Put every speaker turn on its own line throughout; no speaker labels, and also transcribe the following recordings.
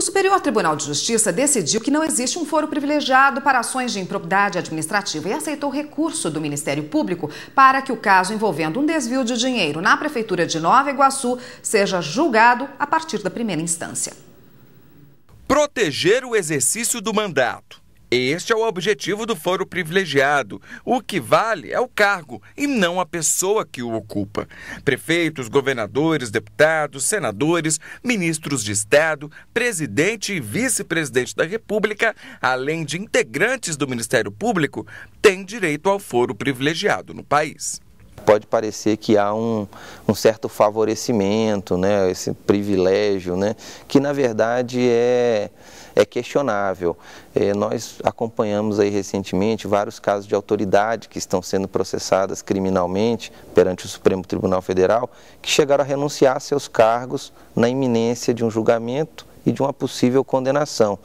O Superior Tribunal de Justiça decidiu que não existe um foro privilegiado para ações de improbidade administrativa e aceitou recurso do Ministério Público para que o caso envolvendo um desvio de dinheiro na Prefeitura de Nova Iguaçu seja julgado a partir da primeira instância.
Proteger o exercício do mandato este é o objetivo do foro privilegiado. O que vale é o cargo e não a pessoa que o ocupa. Prefeitos, governadores, deputados, senadores, ministros de Estado, presidente e vice-presidente da República, além de integrantes do Ministério Público, têm direito ao foro privilegiado no país
pode parecer que há um, um certo favorecimento, né, esse privilégio, né, que na verdade é, é questionável. É, nós acompanhamos aí recentemente vários casos de autoridade que estão sendo processadas criminalmente perante o Supremo Tribunal Federal, que chegaram a renunciar a seus cargos na iminência de um julgamento e de uma possível condenação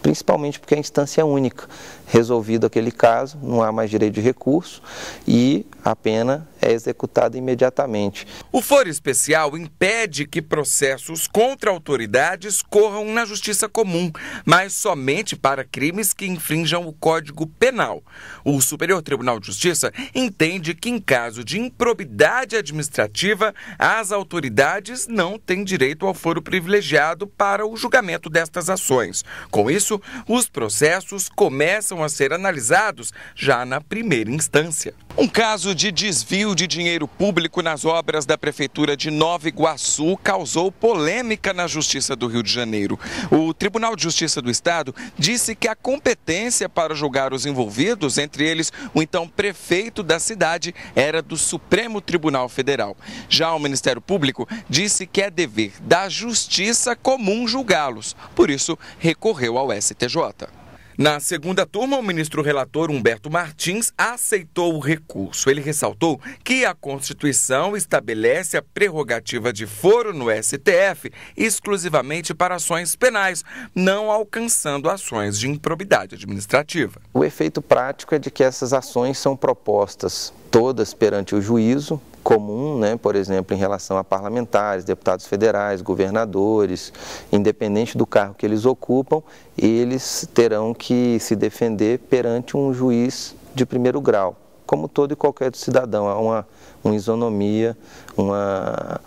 principalmente porque a instância é única. Resolvido aquele caso, não há mais direito de recurso e a pena é executada imediatamente.
O foro especial impede que processos contra autoridades corram na justiça comum, mas somente para crimes que infringam o Código Penal. O Superior Tribunal de Justiça entende que, em caso de improbidade administrativa, as autoridades não têm direito ao foro privilegiado para o julgamento destas ações. Com isso, os processos começam a ser analisados já na primeira instância. Um caso de desvio de dinheiro público nas obras da Prefeitura de Nova Iguaçu causou polêmica na Justiça do Rio de Janeiro. O Tribunal de Justiça do Estado disse que a competência para julgar os envolvidos, entre eles o então prefeito da cidade, era do Supremo Tribunal Federal. Já o Ministério Público disse que é dever da Justiça comum julgá-los, por isso recorreu ao STJ. Na segunda turma, o ministro relator Humberto Martins aceitou o recurso. Ele ressaltou que a Constituição estabelece a prerrogativa de foro no STF exclusivamente para ações penais, não alcançando ações de improbidade administrativa.
O efeito prático é de que essas ações são propostas todas perante o juízo comum, né, por exemplo, em relação a parlamentares, deputados federais, governadores, independente do cargo que eles ocupam, eles terão que se defender perante um juiz de primeiro grau, como todo e qualquer cidadão. Há uma, uma isonomia, uma,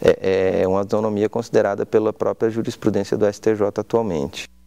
é, é, uma isonomia considerada pela própria jurisprudência do STJ atualmente.